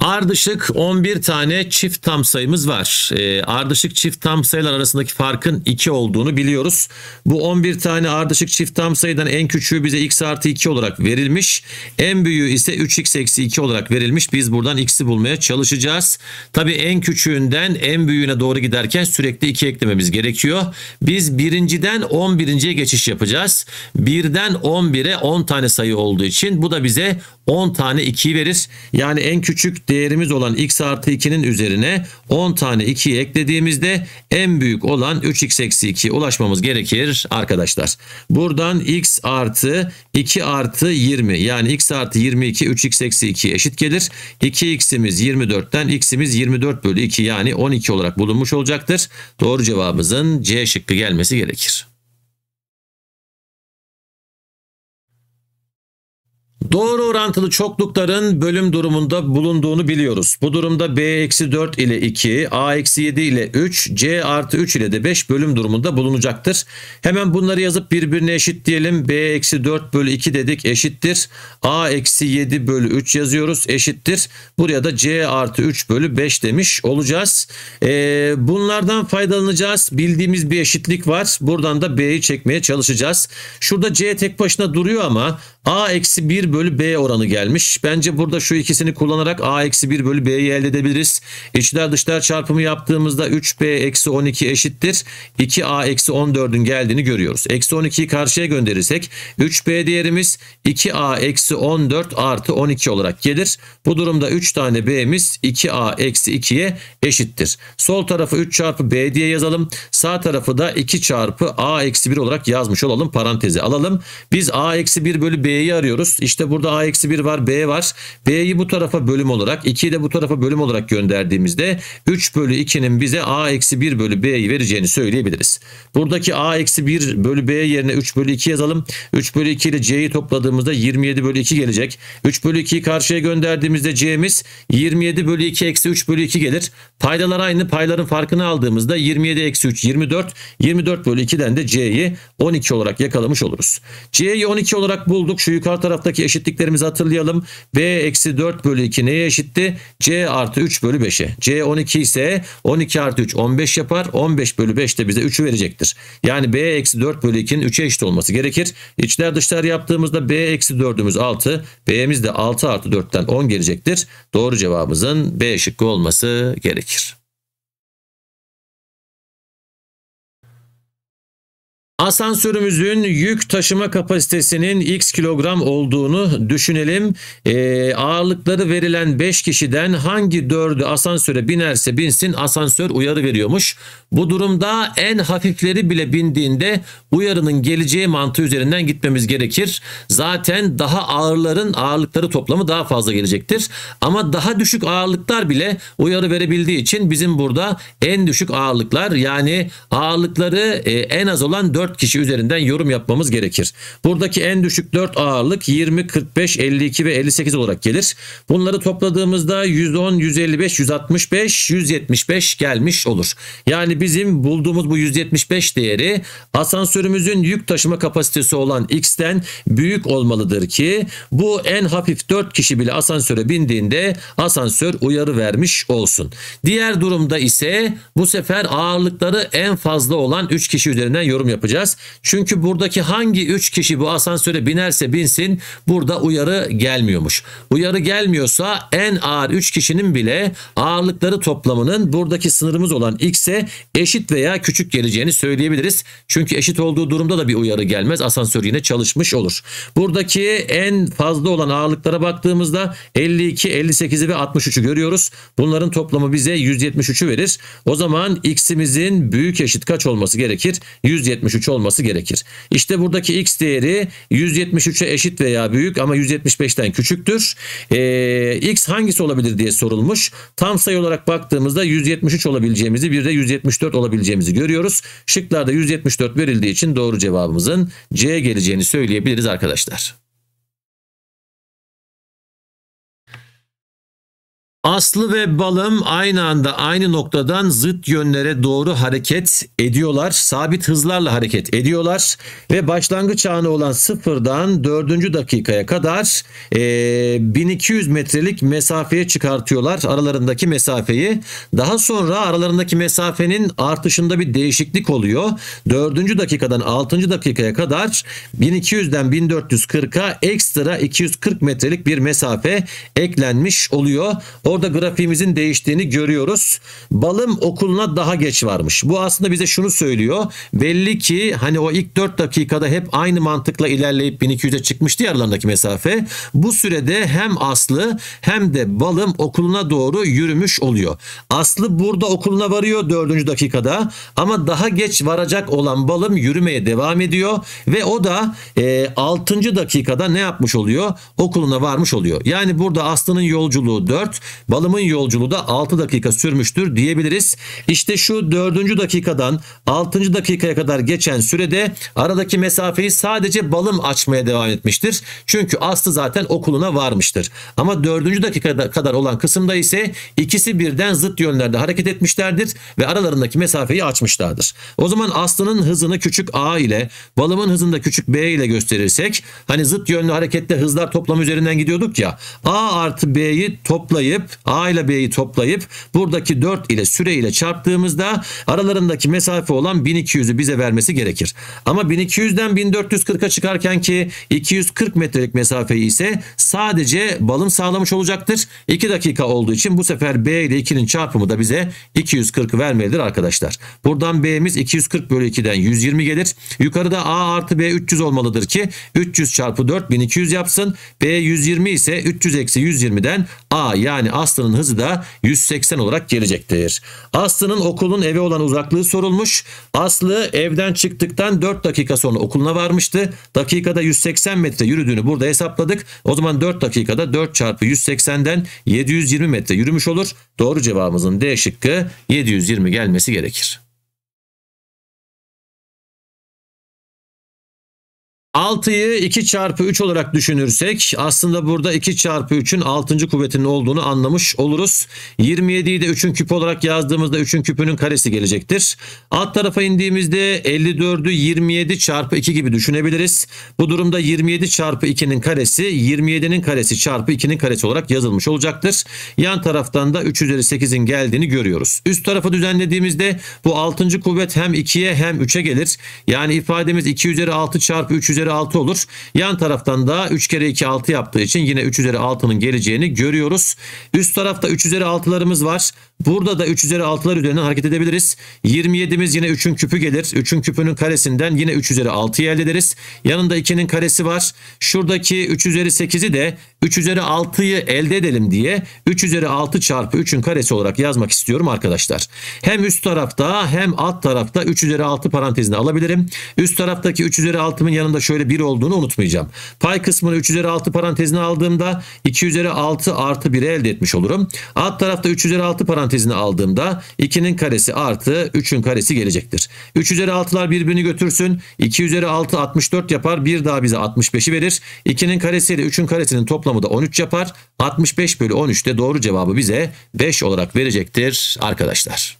Ardışık 11 tane çift tam sayımız var. E, ardışık çift tam sayılar arasındaki farkın 2 olduğunu biliyoruz. Bu 11 tane ardışık çift tam sayıdan en küçüğü bize x artı 2 olarak verilmiş. En büyüğü ise 3x eksi 2 olarak verilmiş. Biz buradan x'i bulmaya çalışacağız. Tabi en küçüğünden en büyüğüne doğru giderken sürekli 2 eklememiz gerekiyor. Biz birinciden 11.ye geçiş yapacağız. Birden 11'e 10 tane sayı olduğu için bu da bize 10 tane 2'yi verir. Yani en küçük değerimiz olan x artı 2'nin üzerine 10 tane 2'yi eklediğimizde en büyük olan 3x eksi 2 ulaşmamız gerekir arkadaşlar. Buradan x artı 2 artı 20 yani x artı 22 3x eksi 2 eşit gelir. 2x'imiz 24'ten x'imiz 24 bölü 2 yani 12 olarak bulunmuş olacaktır. Doğru cevabımızın C şıkkı gelmesi gerekir. Doğru orantılı çoklukların bölüm durumunda bulunduğunu biliyoruz. Bu durumda B-4 ile 2, A-7 ile 3, C artı 3 ile de 5 bölüm durumunda bulunacaktır. Hemen bunları yazıp birbirine eşit diyelim. B-4 bölü 2 dedik eşittir. A-7 bölü 3 yazıyoruz eşittir. Buraya da C artı 3 bölü 5 demiş olacağız. Ee, bunlardan faydalanacağız. Bildiğimiz bir eşitlik var. Buradan da B'yi çekmeye çalışacağız. Şurada C tek başına duruyor ama A-1 1 bölü B oranı gelmiş. Bence burada şu ikisini kullanarak A eksi 1 bölü B'yi elde edebiliriz. İçler dışlar çarpımı yaptığımızda 3B eksi 12 eşittir. 2A eksi 14'ün geldiğini görüyoruz. Eksi 12'yi karşıya gönderirsek 3B değerimiz 2A eksi 14 artı 12 olarak gelir. Bu durumda 3 tane B'miz 2A eksi 2'ye eşittir. Sol tarafı 3 çarpı B diye yazalım. Sağ tarafı da 2 çarpı A eksi 1 olarak yazmış olalım. Parantezi alalım. Biz A eksi 1 bölü B'yi arıyoruz. İşte işte burada A-1 var B var. B'yi bu tarafa bölüm olarak 2'yi de bu tarafa bölüm olarak gönderdiğimizde 3 bölü 2'nin bize A-1 bölü B'yi vereceğini söyleyebiliriz. Buradaki A-1 bölü B yerine 3 bölü 2 yazalım. 3 bölü 2 ile C'yi topladığımızda 27 bölü 2 gelecek. 3 bölü 2'yi karşıya gönderdiğimizde C'miz 27 bölü 2 eksi 3 bölü 2 gelir. Paydalar aynı payların farkını aldığımızda 27 eksi 3 24. 24 bölü 2'den de C'yi 12 olarak yakalamış oluruz. C'yi 12 olarak bulduk. Şu yukarı taraftaki eşitliklerimizi hatırlayalım. B eksi 4 bölü 2 neye eşitti? C artı 3 bölü 5'e. C 12 ise 12 artı 3 15 yapar. 15 bölü 5 de bize 3'ü verecektir. Yani B eksi 4 bölü 2'nin 3'e eşit olması gerekir. İçler dışlar yaptığımızda B eksi 4'ümüz 6. B'miz de 6 artı 4'ten 10 gelecektir. Doğru cevabımızın B şıkkı olması gerekir. Asansörümüzün yük taşıma kapasitesinin x kilogram olduğunu düşünelim. E, ağırlıkları verilen 5 kişiden hangi 4'ü asansöre binerse binsin asansör uyarı veriyormuş. Bu durumda en hafifleri bile bindiğinde uyarının geleceği mantığı üzerinden gitmemiz gerekir. Zaten daha ağırların ağırlıkları toplamı daha fazla gelecektir. Ama daha düşük ağırlıklar bile uyarı verebildiği için bizim burada en düşük ağırlıklar yani ağırlıkları e, en az olan 4 4 kişi üzerinden yorum yapmamız gerekir. Buradaki en düşük 4 ağırlık 20, 45, 52 ve 58 olarak gelir. Bunları topladığımızda 110, 155, 165, 175 gelmiş olur. Yani bizim bulduğumuz bu 175 değeri asansörümüzün yük taşıma kapasitesi olan X'ten büyük olmalıdır ki bu en hafif 4 kişi bile asansöre bindiğinde asansör uyarı vermiş olsun. Diğer durumda ise bu sefer ağırlıkları en fazla olan 3 kişi üzerinden yorum yapacağız yapacağız. Çünkü buradaki hangi 3 kişi bu asansöre binerse binsin burada uyarı gelmiyormuş. Uyarı gelmiyorsa en ağır 3 kişinin bile ağırlıkları toplamının buradaki sınırımız olan x'e eşit veya küçük geleceğini söyleyebiliriz. Çünkü eşit olduğu durumda da bir uyarı gelmez. Asansör yine çalışmış olur. Buradaki en fazla olan ağırlıklara baktığımızda 52, 58'i ve 63'ü görüyoruz. Bunların toplamı bize 173'ü verir. O zaman x'imizin büyük eşit kaç olması gerekir? 173 olması gerekir. İşte buradaki x değeri 173'e eşit veya büyük ama 175'ten küçüktür. Ee, x hangisi olabilir diye sorulmuş. Tam sayı olarak baktığımızda 173 olabileceğimizi bir de 174 olabileceğimizi görüyoruz. Şıklarda 174 verildiği için doğru cevabımızın C geleceğini söyleyebiliriz arkadaşlar. Aslı ve balım aynı anda aynı noktadan zıt yönlere doğru hareket ediyorlar. Sabit hızlarla hareket ediyorlar ve başlangıç anı olan sıfırdan dördüncü dakikaya kadar e, 1200 metrelik mesafeye çıkartıyorlar aralarındaki mesafeyi. Daha sonra aralarındaki mesafenin artışında bir değişiklik oluyor. Dördüncü dakikadan altıncı dakikaya kadar 1200'den 1440'a ekstra 240 metrelik bir mesafe eklenmiş oluyor. Orada grafiğimizin değiştiğini görüyoruz. Balım okuluna daha geç varmış. Bu aslında bize şunu söylüyor. Belli ki hani o ilk 4 dakikada hep aynı mantıkla ilerleyip 1200'e çıkmıştı ya mesafe. Bu sürede hem Aslı hem de Balım okuluna doğru yürümüş oluyor. Aslı burada okuluna varıyor 4. dakikada ama daha geç varacak olan Balım yürümeye devam ediyor ve o da e, 6. dakikada ne yapmış oluyor? Okuluna varmış oluyor. Yani burada Aslı'nın yolculuğu 4, Balımın yolculuğu da 6 dakika sürmüştür diyebiliriz. İşte şu 4. dakikadan 6. dakikaya kadar geçen sürede aradaki mesafeyi sadece balım açmaya devam etmiştir. Çünkü Aslı zaten okuluna varmıştır. Ama 4. dakikada kadar olan kısımda ise ikisi birden zıt yönlerde hareket etmişlerdir ve aralarındaki mesafeyi açmışlardır. O zaman Aslı'nın hızını küçük a ile balımın hızını da küçük b ile gösterirsek hani zıt yönlü harekette hızlar toplamı üzerinden gidiyorduk ya a artı b'yi toplayıp A ile B'yi toplayıp buradaki 4 ile süre ile çarptığımızda aralarındaki mesafe olan 1200'ü bize vermesi gerekir. Ama 1200'den 1440'a çıkarken ki 240 metrelik mesafeyi ise sadece balım sağlamış olacaktır. 2 dakika olduğu için bu sefer B ile 2'nin çarpımı da bize 240 vermelidir arkadaşlar. Buradan B'miz 240 bölü 2'den 120 gelir. Yukarıda A artı B 300 olmalıdır ki 300 çarpı 4 1200 yapsın. B 120 ise 300 eksi 120'den A yani A Aslı'nın hızı da 180 olarak gelecektir. Aslı'nın okulun eve olan uzaklığı sorulmuş. Aslı evden çıktıktan 4 dakika sonra okuluna varmıştı. Dakikada 180 metre yürüdüğünü burada hesapladık. O zaman 4 dakikada 4 çarpı 180'den 720 metre yürümüş olur. Doğru cevabımızın D şıkkı 720 gelmesi gerekir. 6'yı 2 çarpı 3 olarak düşünürsek aslında burada 2 çarpı 3'ün 6. kuvvetinin olduğunu anlamış oluruz. 27'yi de 3'ün küpü olarak yazdığımızda 3'ün küpünün karesi gelecektir. Alt tarafa indiğimizde 54'ü 27 çarpı 2 gibi düşünebiliriz. Bu durumda 27 çarpı 2'nin karesi 27'nin karesi çarpı 2'nin karesi olarak yazılmış olacaktır. Yan taraftan da 3 üzeri 8'in geldiğini görüyoruz. Üst tarafı düzenlediğimizde bu 6. kuvvet hem 2'ye hem 3'e gelir. Yani ifademiz 2 üzeri 6 çarpı 3 üzeri üzeri 6 olur. Yan taraftan da 3 kere 2 6 yaptığı için yine 3 üzeri 6'nın geleceğini görüyoruz. Üst tarafta 3 üzeri 6'larımız var. Burada da 3 üzeri 6'lar üzerinden hareket edebiliriz. 27'miz yine 3'ün küpü gelir. 3'ün küpünün karesinden yine 3 üzeri 6'yı elde ederiz. Yanında 2'nin karesi var. Şuradaki 3 üzeri 8'i de 3 üzeri 6'yı elde edelim diye 3 üzeri 6 çarpı 3'ün karesi olarak yazmak istiyorum arkadaşlar. Hem üst tarafta hem alt tarafta 3 üzeri 6 parantezine alabilirim. Üst taraftaki 3 üzeri 6'nın yanında şöyle 1 olduğunu unutmayacağım. Pay kısmını 3 üzeri 6 parantezine aldığımda 2 üzeri 6 artı 1'i elde etmiş olurum. Alt tarafta 3 üzeri 6 parantezine parantezine aldığımda 2'nin karesi artı 3'ün karesi gelecektir. 3 üzeri 6'lar birbirini götürsün. 2 üzeri 6 64 yapar. Bir daha bize 65'i verir. 2'nin karesi ile 3'ün karesinin toplamı da 13 yapar. 65 bölü 13 de doğru cevabı bize 5 olarak verecektir arkadaşlar.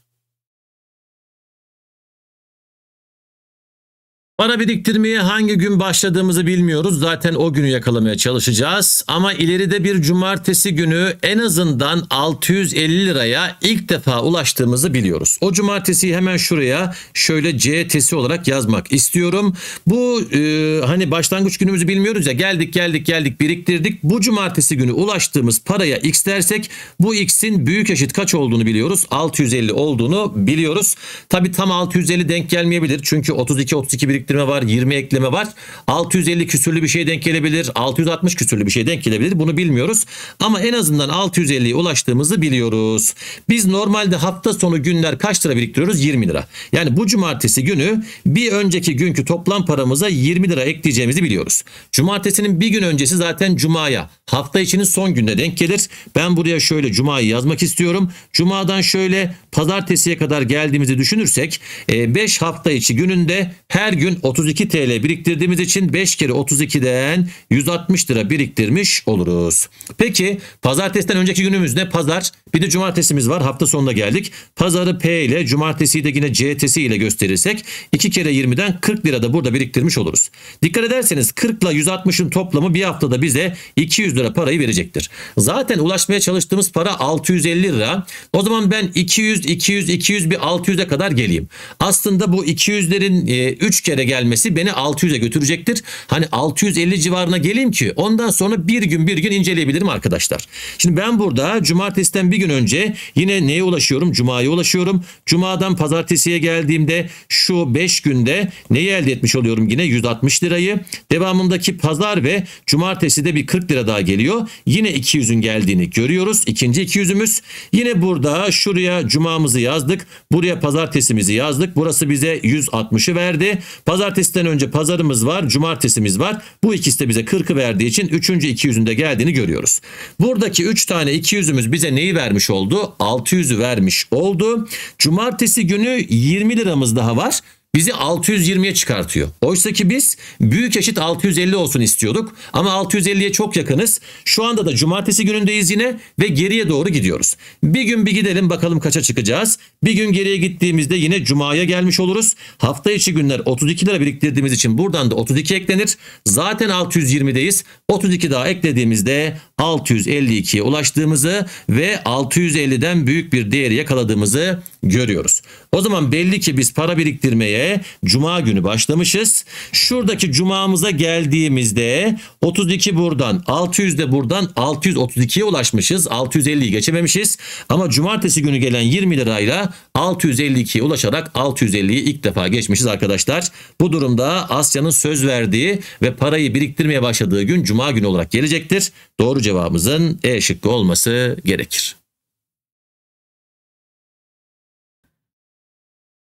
Para biriktirmeye hangi gün başladığımızı bilmiyoruz. Zaten o günü yakalamaya çalışacağız. Ama ileride bir cumartesi günü en azından 650 liraya ilk defa ulaştığımızı biliyoruz. O cumartesiyi hemen şuraya şöyle CT'si olarak yazmak istiyorum. Bu e, hani başlangıç günümüzü bilmiyoruz ya geldik geldik geldik biriktirdik. Bu cumartesi günü ulaştığımız paraya x dersek bu x'in büyük eşit kaç olduğunu biliyoruz. 650 olduğunu biliyoruz. Tabi tam 650 denk gelmeyebilir. Çünkü 32 32 biriktirdik ektirme var, 20 ekleme var. 650 küsürlü bir şey denk gelebilir, 660 küsürlü bir şey denk gelebilir. Bunu bilmiyoruz. Ama en azından 650'ye ulaştığımızı biliyoruz. Biz normalde hafta sonu günler kaç lira biriktiriyoruz? 20 lira. Yani bu cumartesi günü bir önceki günkü toplam paramıza 20 lira ekleyeceğimizi biliyoruz. Cumartesinin bir gün öncesi zaten cumaya, hafta içinin son gününe denk gelir. Ben buraya şöyle cumayı yazmak istiyorum. Cumadan şöyle pazartesiye kadar geldiğimizi düşünürsek 5 e, hafta içi gününde her gün 32 TL biriktirdiğimiz için 5 kere 32'den 160 lira biriktirmiş oluruz. Peki pazartesinden önceki günümüz ne? Pazar. Bir de cumartesimiz var. Hafta sonuna geldik. Pazarı P ile cumartesiyi de yine CT'si ile gösterirsek 2 kere 20'den 40 lira da burada biriktirmiş oluruz. Dikkat ederseniz 40 ile 160'ın toplamı bir haftada bize 200 lira parayı verecektir. Zaten ulaşmaya çalıştığımız para 650 lira. O zaman ben 200, 200, 200 bir 600'e kadar geleyim. Aslında bu 200'lerin 3 e, kere gelmesi beni 600'e götürecektir. Hani 650 civarına geleyim ki ondan sonra bir gün bir gün inceleyebilirim arkadaşlar. Şimdi ben burada cumartesiden bir gün önce yine neye ulaşıyorum? Cuma'ya ulaşıyorum. Cuma'dan pazartesiye geldiğimde şu 5 günde neyi elde etmiş oluyorum? Yine 160 lirayı. Devamındaki pazar ve cumartesi de bir 40 lira daha geliyor. Yine 200'ün geldiğini görüyoruz. İkinci 200'ümüz. Yine burada şuraya cumamızı yazdık. Buraya pazartesimizi yazdık. Burası bize 160'ı verdi. Pazartesiden önce pazarımız var, cumartesimiz var. Bu ikisi de bize 40'ı verdiği için 3. 200'ün de geldiğini görüyoruz. Buradaki 3 tane 200'ümüz bize neyi vermiş oldu? 600'ü vermiş oldu. Cumartesi günü 20 liramız daha var bizi 620'ye çıkartıyor. Oysa ki biz büyük eşit 650 olsun istiyorduk ama 650'ye çok yakınız. Şu anda da cumartesi günündeyiz yine ve geriye doğru gidiyoruz. Bir gün bir gidelim bakalım kaça çıkacağız. Bir gün geriye gittiğimizde yine cumaya gelmiş oluruz. Hafta içi günler 32 lira biriktirdiğimiz için buradan da 32 eklenir. Zaten 620'deyiz. 32 daha eklediğimizde 652'ye ulaştığımızı ve 650'den büyük bir değeri yakaladığımızı görüyoruz. O zaman belli ki biz para biriktirmeye cuma günü başlamışız. Şuradaki cumamıza geldiğimizde 32 buradan 600 de buradan 632'ye ulaşmışız. 650'yi geçememişiz. Ama cumartesi günü gelen 20 lirayla 652'ye ulaşarak 650'yi ilk defa geçmişiz arkadaşlar. Bu durumda Asya'nın söz verdiği ve parayı biriktirmeye başladığı gün cuma günü olarak gelecektir. Doğru cevabımızın E şıkkı olması gerekir.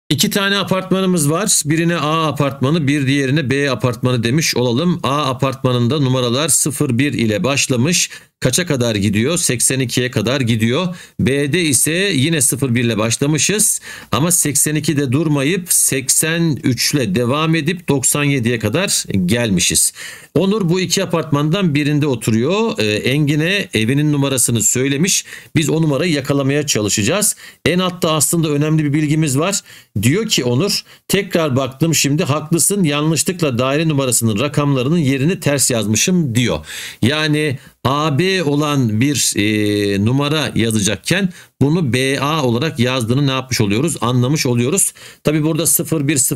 İki tane apartmanımız var. Birine A apartmanı, bir diğerine B apartmanı demiş olalım. A apartmanında numaralar 01 ile başlamış. Kaça kadar gidiyor? 82'ye kadar gidiyor. B'de ise yine 01 ile başlamışız. Ama 82'de durmayıp 83 ile devam edip 97'ye kadar gelmişiz. Onur bu iki apartmandan birinde oturuyor. E, Engin'e evinin numarasını söylemiş. Biz o numarayı yakalamaya çalışacağız. En altta aslında önemli bir bilgimiz var. Diyor ki Onur tekrar baktım şimdi haklısın yanlışlıkla daire numarasının rakamlarının yerini ters yazmışım diyor. Yani AB olan bir e, numara yazacakken bunu BA olarak yazdığını ne yapmış oluyoruz? Anlamış oluyoruz. Tabi burada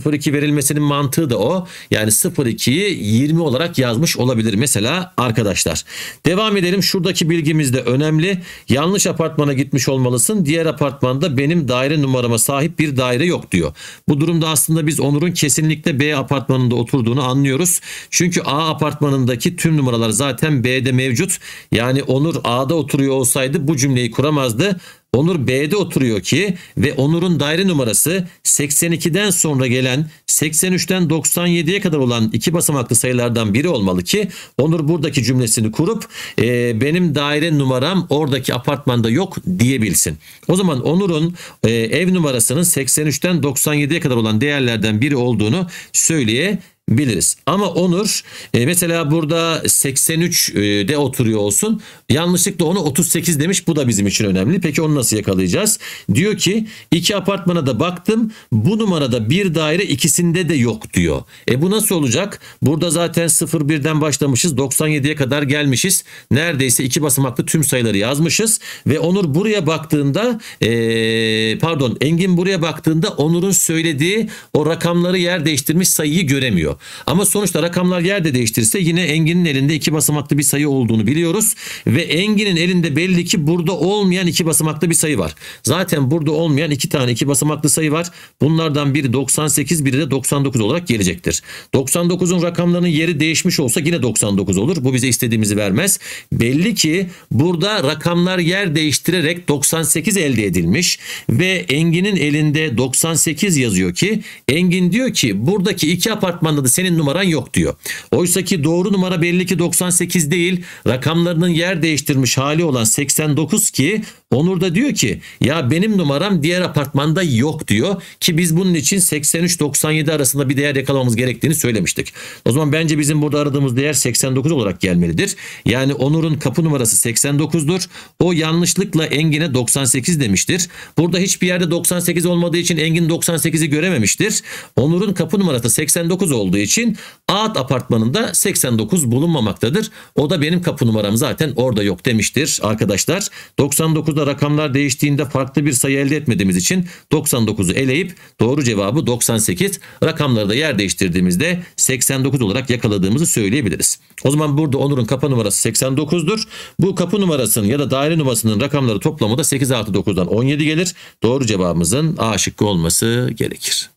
0102 verilmesinin mantığı da o. Yani 02'yi 20 olarak yazmış olabilir mesela arkadaşlar. Devam edelim. Şuradaki bilgimiz de önemli. Yanlış apartmana gitmiş olmalısın. Diğer apartmanda benim daire numarama sahip bir daire yok diyor. Bu durumda aslında biz Onur'un kesinlikle B apartmanında oturduğunu anlıyoruz. Çünkü A apartmanındaki tüm numaralar zaten B'de mevcut. Yani Onur A'da oturuyor olsaydı bu cümleyi kuramazdı. Onur B'de oturuyor ki ve Onur'un daire numarası 82'den sonra gelen 83'ten 97'ye kadar olan iki basamaklı sayılardan biri olmalı ki Onur buradaki cümlesini kurup e, benim daire numaram oradaki apartmanda yok diyebilsin. O zaman Onur'un e, ev numarasının 83'ten 97'ye kadar olan değerlerden biri olduğunu söyleye biliriz. Ama Onur e, mesela burada 83 e, de oturuyor olsun. Yanlışlıkla onu 38 demiş. Bu da bizim için önemli. Peki onu nasıl yakalayacağız? Diyor ki iki apartmana da baktım. Bu numarada bir daire ikisinde de yok diyor. E bu nasıl olacak? Burada zaten 01'den başlamışız. 97'ye kadar gelmişiz. Neredeyse iki basamaklı tüm sayıları yazmışız. Ve Onur buraya baktığında e, pardon Engin buraya baktığında Onur'un söylediği o rakamları yer değiştirmiş sayıyı göremiyor. Ama sonuçta rakamlar yerde değiştirirse yine Engin'in elinde iki basamaklı bir sayı olduğunu biliyoruz. Ve Engin'in elinde belli ki burada olmayan iki basamaklı bir sayı var. Zaten burada olmayan iki tane iki basamaklı sayı var. Bunlardan biri 98 biri de 99 olarak gelecektir. 99'un rakamlarının yeri değişmiş olsa yine 99 olur. Bu bize istediğimizi vermez. Belli ki burada rakamlar yer değiştirerek 98 elde edilmiş ve Engin'in elinde 98 yazıyor ki Engin diyor ki buradaki iki apartmanda da senin numaran yok diyor. Oysa ki doğru numara belli ki 98 değil rakamlarının yer değiştirmiş hali olan 89 ki Onur da diyor ki ya benim numaram diğer apartmanda yok diyor ki biz bunun için 83-97 arasında bir değer yakalamamız gerektiğini söylemiştik. O zaman bence bizim burada aradığımız değer 89 olarak gelmelidir. Yani Onur'un kapı numarası 89'dur. O yanlışlıkla Engin'e 98 demiştir. Burada hiçbir yerde 98 olmadığı için Engin 98'i görememiştir. Onur'un kapı numarası 89 olduğu için Ağat apartmanında 89 bulunmamaktadır. O da benim kapı numaram zaten orada yok demiştir arkadaşlar. 99'da rakamlar değiştiğinde farklı bir sayı elde etmediğimiz için 99'u eleyip doğru cevabı 98. Rakamları da yer değiştirdiğimizde 89 olarak yakaladığımızı söyleyebiliriz. O zaman burada Onur'un kapı numarası 89'dur. Bu kapı numarasının ya da daire numarasının rakamları toplamı da 8 6 9'dan 17 gelir. Doğru cevabımızın A şıkkı olması gerekir.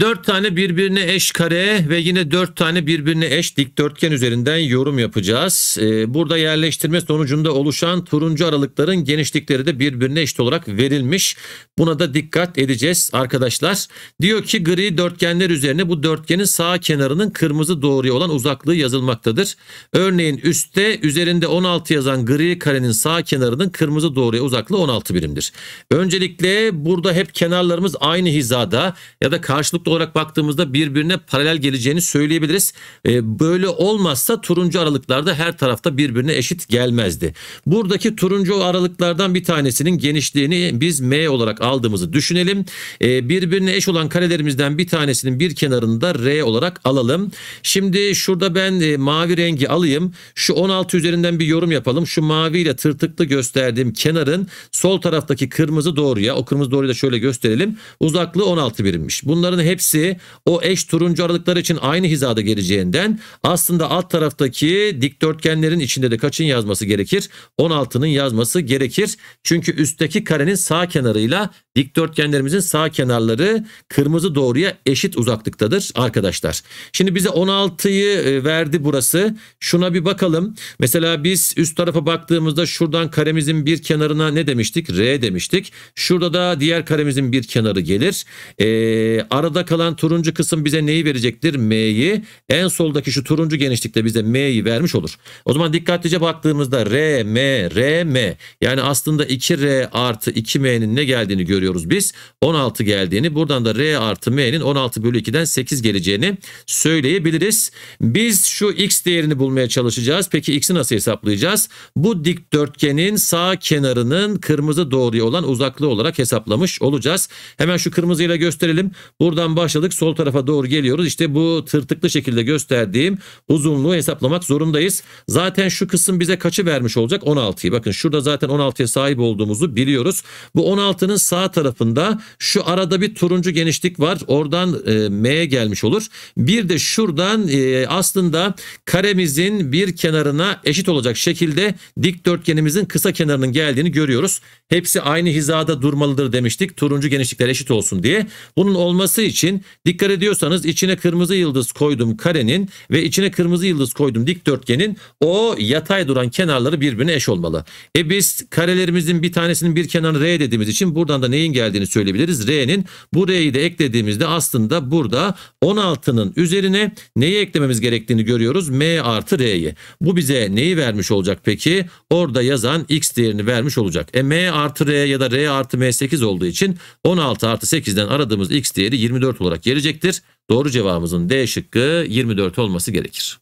Dört tane birbirine eş kare ve yine dört tane birbirine eş dikdörtgen üzerinden yorum yapacağız. Ee, burada yerleştirme sonucunda oluşan turuncu aralıkların genişlikleri de birbirine eşit olarak verilmiş. Buna da dikkat edeceğiz arkadaşlar. Diyor ki gri dörtgenler üzerine bu dörtgenin sağ kenarının kırmızı doğruya olan uzaklığı yazılmaktadır. Örneğin üstte üzerinde 16 yazan gri karenin sağ kenarının kırmızı doğruya uzaklığı 16 birimdir. Öncelikle burada hep kenarlarımız aynı hizada ya da karşılıklı ağırlıklı olarak baktığımızda birbirine paralel geleceğini söyleyebiliriz. E, böyle olmazsa turuncu aralıklarda her tarafta birbirine eşit gelmezdi. Buradaki turuncu aralıklardan bir tanesinin genişliğini biz M olarak aldığımızı düşünelim. E, birbirine eş olan karelerimizden bir tanesinin bir kenarını da R olarak alalım. Şimdi şurada ben e, mavi rengi alayım. Şu 16 üzerinden bir yorum yapalım. Şu maviyle tırtıklı gösterdiğim kenarın sol taraftaki kırmızı doğruya o kırmızı doğruyu da şöyle gösterelim. Uzaklığı 16 birimmiş. Bunların hep hepsi o eş turuncu aralıklar için aynı hizada geleceğinden aslında alt taraftaki dikdörtgenlerin içinde de kaçın yazması gerekir? 16'nın yazması gerekir. Çünkü üstteki karenin sağ kenarıyla Dikdörtgenlerimizin sağ kenarları kırmızı doğruya eşit uzaklıktadır arkadaşlar. Şimdi bize 16'yı e, verdi burası. Şuna bir bakalım. Mesela biz üst tarafa baktığımızda şuradan karemizin bir kenarına ne demiştik? R demiştik. Şurada da diğer karemizin bir kenarı gelir. Ee, arada kalan turuncu kısım bize neyi verecektir? M'yi. En soldaki şu turuncu genişlikte bize M'yi vermiş olur. O zaman dikkatlice baktığımızda R, M, R, M. Yani aslında 2R artı 2M'nin ne geldiğini görüyoruz görüyoruz biz. 16 geldiğini buradan da R artı M'nin 16 bölü 2'den 8 geleceğini söyleyebiliriz. Biz şu X değerini bulmaya çalışacağız. Peki X'i nasıl hesaplayacağız? Bu dikdörtgenin sağ kenarının kırmızı doğruya olan uzaklığı olarak hesaplamış olacağız. Hemen şu kırmızıyla gösterelim. Buradan başladık sol tarafa doğru geliyoruz. İşte bu tırtıklı şekilde gösterdiğim uzunluğu hesaplamak zorundayız. Zaten şu kısım bize kaçı vermiş olacak? 16'yı. Bakın şurada zaten 16'ya sahip olduğumuzu biliyoruz. Bu 16'nın sağ tarafında şu arada bir turuncu genişlik var. Oradan e, M'ye gelmiş olur. Bir de şuradan e, aslında karemizin bir kenarına eşit olacak şekilde dikdörtgenimizin kısa kenarının geldiğini görüyoruz. Hepsi aynı hizada durmalıdır demiştik. Turuncu genişlikler eşit olsun diye. Bunun olması için dikkat ediyorsanız içine kırmızı yıldız koydum karenin ve içine kırmızı yıldız koydum dikdörtgenin o yatay duran kenarları birbirine eş olmalı. E biz karelerimizin bir tanesinin bir kenarını R dediğimiz için buradan da neyi örneğin geldiğini söyleyebiliriz. R'nin bu R'yi de eklediğimizde aslında burada 16'nın üzerine neyi eklememiz gerektiğini görüyoruz. M artı R'yi. Bu bize neyi vermiş olacak peki? Orada yazan X değerini vermiş olacak. E M artı R ya da R artı M 8 olduğu için 16 artı 8'den aradığımız X değeri 24 olarak gelecektir. Doğru cevabımızın D şıkkı 24 olması gerekir.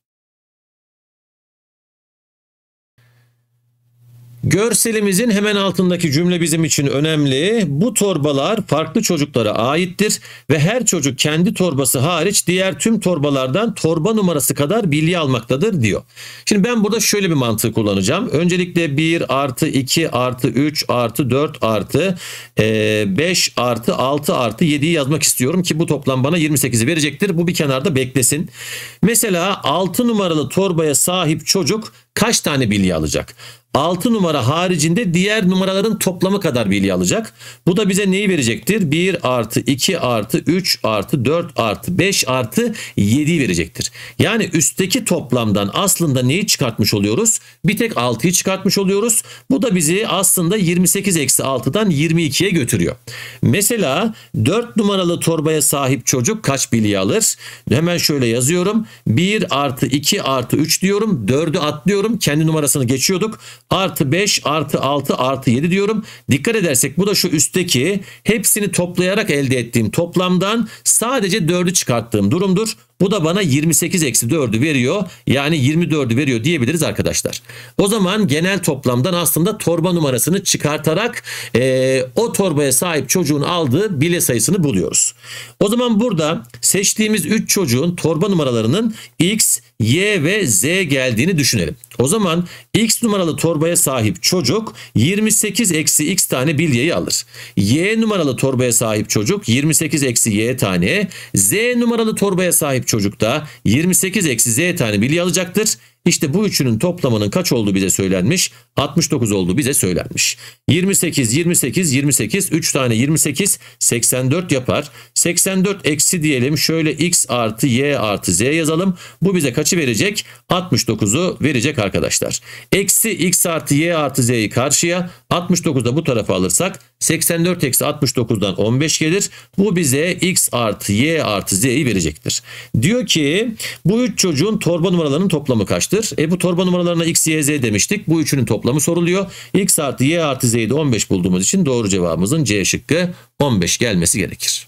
Görselimizin hemen altındaki cümle bizim için önemli. Bu torbalar farklı çocuklara aittir ve her çocuk kendi torbası hariç diğer tüm torbalardan torba numarası kadar bilgi almaktadır diyor. Şimdi ben burada şöyle bir mantığı kullanacağım. Öncelikle 1 artı 2 artı 3 artı 4 artı 5 e, artı 6 artı 7'yi yazmak istiyorum ki bu toplam bana 28'i verecektir. Bu bir kenarda beklesin. Mesela 6 numaralı torbaya sahip çocuk kaç tane bilye alacak? 6 numara haricinde diğer numaraların toplamı kadar bilye alacak. Bu da bize neyi verecektir? 1 artı 2 artı 3 artı 4 artı 5 artı 7 verecektir. Yani üstteki toplamdan aslında neyi çıkartmış oluyoruz? Bir tek 6'yı çıkartmış oluyoruz. Bu da bizi aslında 28 eksi 6'dan 22'ye götürüyor. Mesela 4 numaralı torbaya sahip çocuk kaç bilye alır? Hemen şöyle yazıyorum. 1 artı 2 artı 3 diyorum. 4'ü atlıyorum diyorum. Kendi numarasını geçiyorduk. Artı 5 artı 6 artı 7 diyorum. Dikkat edersek bu da şu üstteki hepsini toplayarak elde ettiğim toplamdan sadece 4'ü çıkarttığım durumdur. Bu da bana 28 eksi 4'ü veriyor. Yani 24'ü veriyor diyebiliriz arkadaşlar. O zaman genel toplamdan aslında torba numarasını çıkartarak e, o torbaya sahip çocuğun aldığı bile sayısını buluyoruz. O zaman burada seçtiğimiz 3 çocuğun torba numaralarının x, y ve z geldiğini düşünelim. O zaman x numaralı torbaya sahip çocuk 28 eksi x tane bilyeyi alır. Y numaralı torbaya sahip çocuk 28 eksi y tane. Z numaralı torbaya sahip sahip çocuk da 28 eksi z tane bilye alacaktır. İşte bu üçünün toplamının kaç olduğu bize söylenmiş. 69 olduğu bize söylenmiş. 28, 28, 28, 3 tane 28, 84 yapar. 84 eksi diyelim şöyle x artı y artı z yazalım. Bu bize kaçı verecek? 69'u verecek arkadaşlar. Eksi x artı y artı z'yi karşıya 69'da bu tarafa alırsak 84 eksi 69'dan 15 gelir. Bu bize x artı y artı z'yi verecektir. Diyor ki bu üç çocuğun torba numaralarının toplamı kaçtır? E bu torba numaralarına x, y, z demiştik. Bu üçünün toplamı toplamı soruluyor. X artı Y artı Z'yi de 15 bulduğumuz için doğru cevabımızın C şıkkı 15 gelmesi gerekir.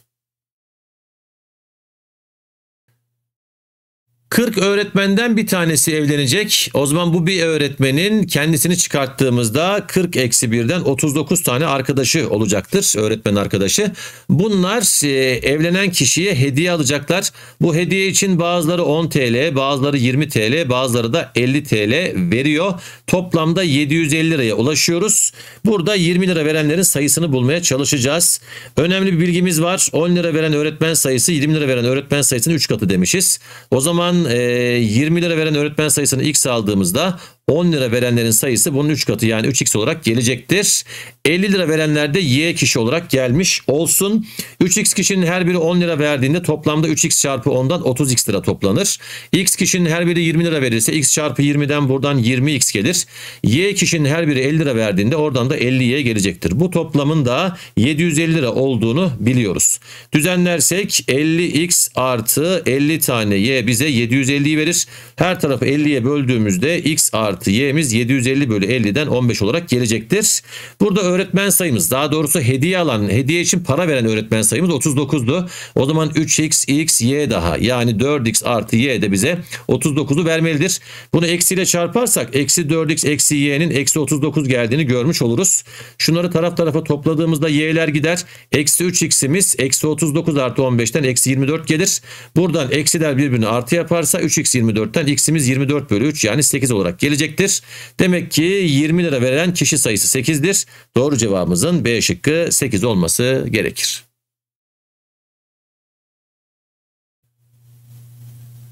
40 öğretmenden bir tanesi evlenecek. O zaman bu bir öğretmenin kendisini çıkarttığımızda 40 eksi birden 39 tane arkadaşı olacaktır. Öğretmen arkadaşı. Bunlar e, evlenen kişiye hediye alacaklar. Bu hediye için bazıları 10 TL, bazıları 20 TL, bazıları da 50 TL veriyor. Toplamda 750 liraya ulaşıyoruz. Burada 20 lira verenlerin sayısını bulmaya çalışacağız. Önemli bir bilgimiz var. 10 lira veren öğretmen sayısı 20 lira veren öğretmen sayısının 3 katı demişiz. O zaman 20 ee, lira veren öğretmen sayısını x aldığımızda 10 lira verenlerin sayısı bunun 3 katı yani 3x olarak gelecektir. 50 lira verenler de y kişi olarak gelmiş olsun. 3x kişinin her biri 10 lira verdiğinde toplamda 3x çarpı 10'dan 30x lira toplanır. x kişinin her biri 20 lira verirse x çarpı 20'den buradan 20x gelir. y kişinin her biri 50 lira verdiğinde oradan da 50y gelecektir. Bu toplamın da 750 lira olduğunu biliyoruz. Düzenlersek 50x artı 50 tane y bize 750'yi verir. Her tarafı 50'ye böldüğümüzde x artı artı y'miz 750 bölü 50'den 15 olarak gelecektir. Burada öğretmen sayımız daha doğrusu hediye alan, hediye için para veren öğretmen sayımız 39'du. O zaman 3x, x, y daha yani 4x artı y de bize 39'u vermelidir. Bunu eksiyle çarparsak eksi 4x eksi y'nin eksi 39 geldiğini görmüş oluruz. Şunları taraf tarafa topladığımızda y'ler gider. Eksi 3x'imiz eksi 39 artı 15'ten eksi 24 gelir. Buradan eksiler birbirini artı yaparsa 3x 24'ten x'imiz 24 bölü 3 yani 8 olarak gelecek gelecektir. Demek ki 20 lira veren kişi sayısı 8'dir. Doğru cevabımızın B şıkkı 8 olması gerekir.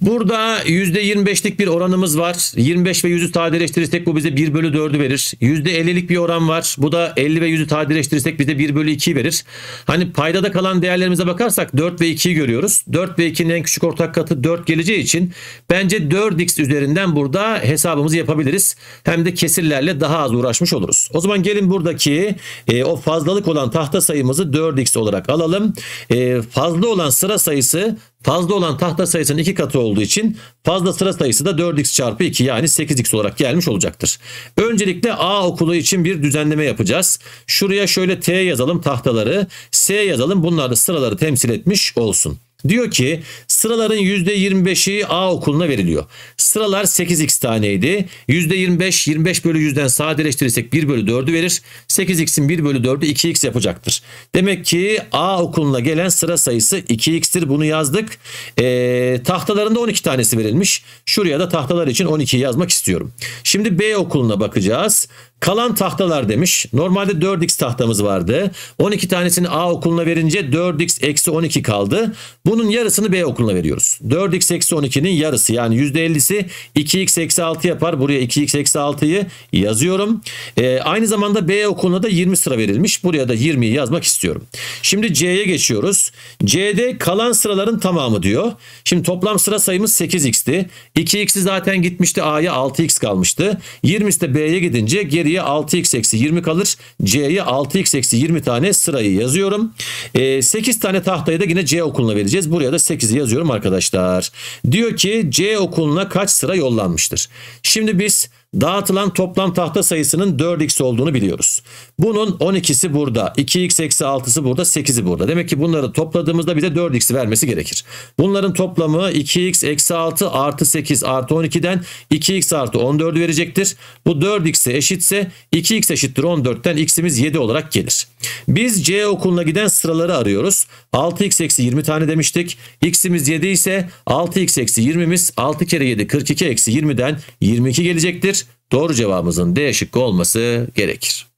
Burada %25'lik bir oranımız var. 25 ve 100'ü sadeleştirirsek bu bize 1 bölü 4'ü verir. %50'lik bir oran var. Bu da 50 ve 100'ü sadeleştirirsek bize 1 bölü 2'yi verir. Hani paydada kalan değerlerimize bakarsak 4 ve 2'yi görüyoruz. 4 ve 2'nin en küçük ortak katı 4 geleceği için bence 4x üzerinden burada hesabımızı yapabiliriz. Hem de kesirlerle daha az uğraşmış oluruz. O zaman gelin buradaki e, o fazlalık olan tahta sayımızı 4x olarak alalım. E, fazla olan sıra sayısı Fazla olan tahta sayısının iki katı olduğu için fazla sıra sayısı da 4x çarpı 2 yani 8x olarak gelmiş olacaktır. Öncelikle A okulu için bir düzenleme yapacağız. Şuraya şöyle T yazalım tahtaları, S yazalım bunlar da sıraları temsil etmiş olsun. Diyor ki sıraların %25'i A okuluna veriliyor. Sıralar 8x taneydi. %25, 25 bölü 100'den sadeleştirirsek 1 bölü 4'ü verir. 8x'in 1 bölü 4'ü 2x yapacaktır. Demek ki A okuluna gelen sıra sayısı 2x'tir. Bunu yazdık. E, tahtalarında 12 tanesi verilmiş. Şuraya da tahtalar için 12'yi yazmak istiyorum. Şimdi B okuluna bakacağız. Kalan tahtalar demiş. Normalde 4x tahtamız vardı. 12 tanesini A okuluna verince 4x eksi 12 kaldı. Bunun yarısını B okuluna veriyoruz. 4x eksi 12'nin yarısı yani %50'si 2x eksi 6 yapar. Buraya 2x eksi 6'yı yazıyorum. Ee, aynı zamanda B okuluna da 20 sıra verilmiş. Buraya da 20'yi yazmak istiyorum. Şimdi C'ye geçiyoruz. C'de kalan sıraların tamamı diyor. Şimdi toplam sıra sayımız 8x'ti. 2x'i zaten gitmişti A'ya 6x kalmıştı. 20'si de B'ye gidince geriye B'ye 6x eksi 20 kalır. C'ye 6x eksi 20 tane sırayı yazıyorum. E, ee, 8 tane tahtayı da yine C okuluna vereceğiz. Buraya da 8'i yazıyorum arkadaşlar. Diyor ki C okuluna kaç sıra yollanmıştır? Şimdi biz dağıtılan toplam tahta sayısının 4x olduğunu biliyoruz. Bunun 12'si burada, 2x eksi 6'sı burada, 8'i burada. Demek ki bunları topladığımızda bize 4x'i vermesi gerekir. Bunların toplamı 2x eksi 6 artı 8 artı 12'den 2x artı 14 verecektir. Bu 4x'e eşitse 2x eşittir 14'ten x'imiz 7 olarak gelir. Biz C okuluna giden sıraları arıyoruz. 6x eksi 20 tane demiştik. x'imiz 7 ise 6x eksi 20'miz 6 kere 7 42 eksi 20'den 22 gelecektir. Doğru cevabımızın D şıkkı olması gerekir.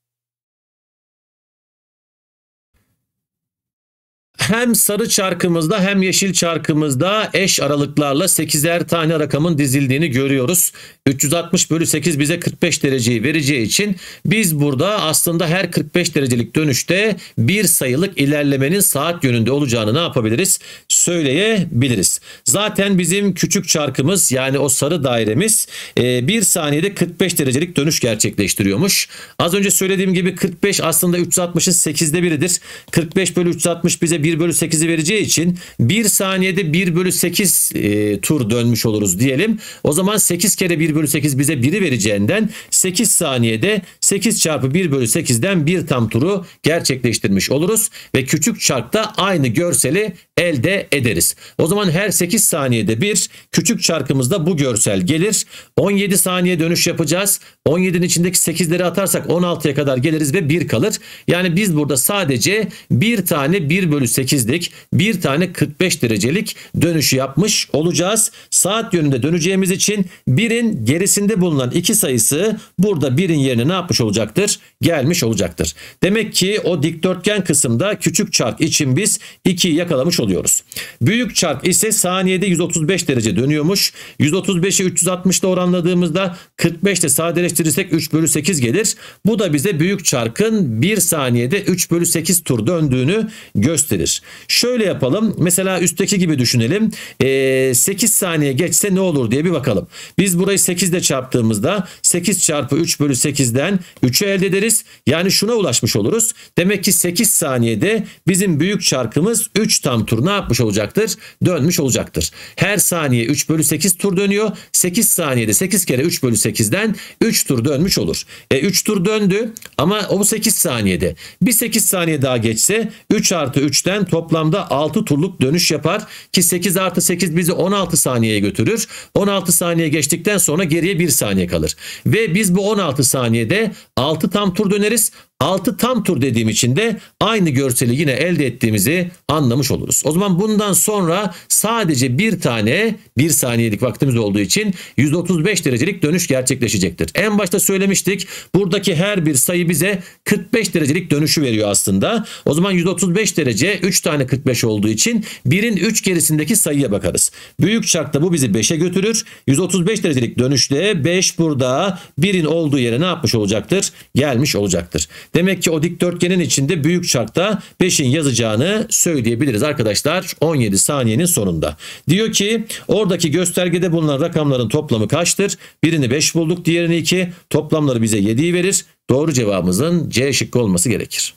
hem sarı çarkımızda hem yeşil çarkımızda eş aralıklarla 8'er tane rakamın dizildiğini görüyoruz. 360 bölü 8 bize 45 dereceyi vereceği için biz burada aslında her 45 derecelik dönüşte bir sayılık ilerlemenin saat yönünde olacağını ne yapabiliriz? Söyleyebiliriz. Zaten bizim küçük çarkımız yani o sarı dairemiz e, bir saniyede 45 derecelik dönüş gerçekleştiriyormuş. Az önce söylediğim gibi 45 aslında 360'ın 8'de biridir. 45 bölü 360 bize 1 bölü 8'i vereceği için 1 saniyede 1 bölü 8 e, tur dönmüş oluruz diyelim. O zaman 8 kere 1 bölü 8 bize 1'i vereceğinden 8 saniyede 8 çarpı 1 bölü 8'den bir tam turu gerçekleştirmiş oluruz. Ve küçük çarkta aynı görseli elde ederiz. O zaman her 8 saniyede bir küçük çarkımızda bu görsel gelir. 17 saniye dönüş yapacağız. 17'nin içindeki 8'leri atarsak 16'ya kadar geliriz ve 1 kalır. Yani biz burada sadece bir tane 1 bölü 48'lik bir tane 45 derecelik dönüşü yapmış olacağız. Saat yönünde döneceğimiz için 1'in gerisinde bulunan 2 sayısı burada 1'in yerine ne yapmış olacaktır? Gelmiş olacaktır. Demek ki o dikdörtgen kısımda küçük çark için biz 2'yi yakalamış oluyoruz. Büyük çark ise saniyede 135 derece dönüyormuş. 135'i 360 ile oranladığımızda 45 ile sadeleştirirsek 3 bölü 8 gelir. Bu da bize büyük çarkın 1 saniyede 3 bölü 8 tur döndüğünü gösterir olabilir. Şöyle yapalım. Mesela üstteki gibi düşünelim. E, ee, 8 saniye geçse ne olur diye bir bakalım. Biz burayı 8 ile çarptığımızda 8 çarpı 3 bölü 8'den 3'ü elde ederiz. Yani şuna ulaşmış oluruz. Demek ki 8 saniyede bizim büyük çarkımız 3 tam tur ne yapmış olacaktır? Dönmüş olacaktır. Her saniye 3 bölü 8 tur dönüyor. 8 saniyede 8 kere 3 bölü 8'den 3 tur dönmüş olur. E, 3 tur döndü ama o 8 saniyede. Bir 8 saniye daha geçse 3 artı 3'ten ben toplamda 6 turluk dönüş yapar ki 8 artı 8 bizi 16 saniyeye götürür. 16 saniye geçtikten sonra geriye 1 saniye kalır. Ve biz bu 16 saniyede 6 tam tur döneriz. 6 tam tur dediğim için de aynı görseli yine elde ettiğimizi anlamış oluruz. O zaman bundan sonra sadece bir tane 1 saniyelik vaktimiz olduğu için 135 derecelik dönüş gerçekleşecektir. En başta söylemiştik buradaki her bir sayı bize 45 derecelik dönüşü veriyor aslında. O zaman 135 derece 3 tane 45 olduğu için 1'in 3 gerisindeki sayıya bakarız. Büyük çarkta bu bizi 5'e götürür. 135 derecelik dönüşte 5 burada 1'in olduğu yere ne yapmış olacaktır? Gelmiş olacaktır. Demek ki o dikdörtgenin içinde büyük çarkta 5'in yazacağını söyleyebiliriz arkadaşlar 17 saniyenin sonunda. Diyor ki oradaki göstergede bulunan rakamların toplamı kaçtır? Birini 5 bulduk diğerini 2 toplamları bize 7'yi verir. Doğru cevabımızın C şıkkı olması gerekir.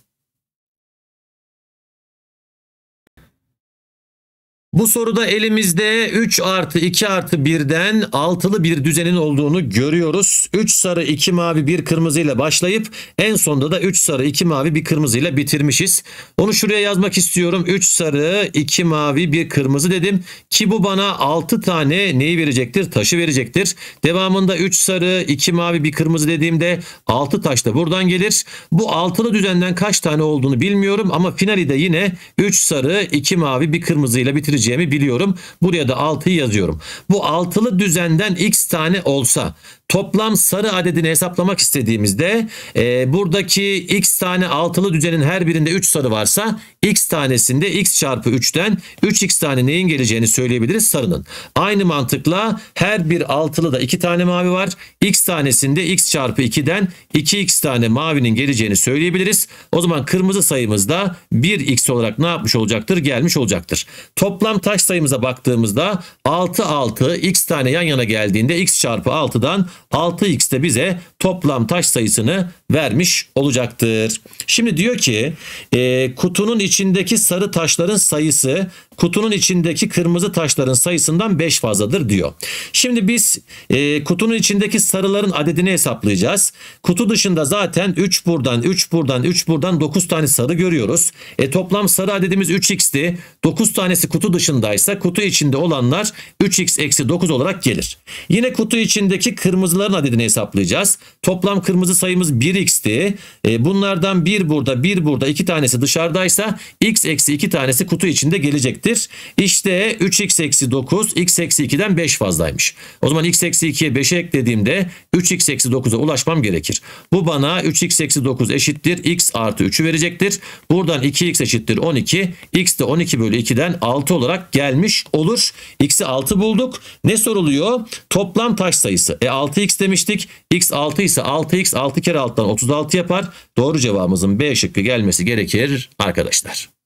Bu soruda elimizde 3 artı 2 artı 1'den altılı bir düzenin olduğunu görüyoruz. 3 sarı 2 mavi 1 kırmızı ile başlayıp en sonunda da 3 sarı 2 mavi 1 kırmızı ile bitirmişiz. Onu şuraya yazmak istiyorum. 3 sarı 2 mavi 1 kırmızı dedim. Ki bu bana 6 tane neyi verecektir? Taşı verecektir. Devamında 3 sarı 2 mavi 1 kırmızı dediğimde 6 taş da buradan gelir. Bu altılı düzenden kaç tane olduğunu bilmiyorum ama finali de yine 3 sarı 2 mavi 1 kırmızı ile bitireceğiz getireceğimi biliyorum. Buraya da 6'yı yazıyorum. Bu altılı düzenden x tane olsa toplam sarı adedini hesaplamak istediğimizde e, buradaki x tane altılı düzenin her birinde 3 sarı varsa x tanesinde x çarpı 3'ten 3x tane neyin geleceğini söyleyebiliriz sarının. Aynı mantıkla her bir altılı da 2 tane mavi var. x tanesinde x çarpı 2'den 2x tane mavinin geleceğini söyleyebiliriz. O zaman kırmızı sayımızda da 1x olarak ne yapmış olacaktır? Gelmiş olacaktır. Toplam Toplam taş sayımıza baktığımızda 6 6 x tane yan yana geldiğinde x çarpı 6'dan 6x de bize toplam taş sayısını vermiş olacaktır. Şimdi diyor ki e, kutunun içindeki sarı taşların sayısı kutunun içindeki kırmızı taşların sayısından 5 fazladır diyor. Şimdi biz e, kutunun içindeki sarıların adedini hesaplayacağız. Kutu dışında zaten 3 buradan 3 buradan 3 buradan 9 tane sarı görüyoruz. E, toplam sarı adedimiz 3x'ti. 9 tanesi kutu dışındaysa kutu içinde olanlar 3x eksi 9 olarak gelir. Yine kutu içindeki kırmızıların adedini hesaplayacağız. Toplam kırmızı sayımız 1 1x'ti. E, bunlardan bir burada bir burada iki tanesi dışarıdaysa x eksi iki tanesi kutu içinde gelecektir. İşte 3x eksi 9 x eksi 2'den 5 fazlaymış. O zaman x eksi 2'ye 5'e eklediğimde 3x eksi 9'a ulaşmam gerekir. Bu bana 3x eksi 9 eşittir x artı 3'ü verecektir. Buradan 2x eşittir 12. x de 12 bölü 2'den 6 olarak gelmiş olur. x'i 6 bulduk. Ne soruluyor? Toplam taş sayısı. E 6x demiştik. x 6 ise 6x 6 kere alttan 36 yapar. Doğru cevabımızın B şıkkı gelmesi gerekir arkadaşlar.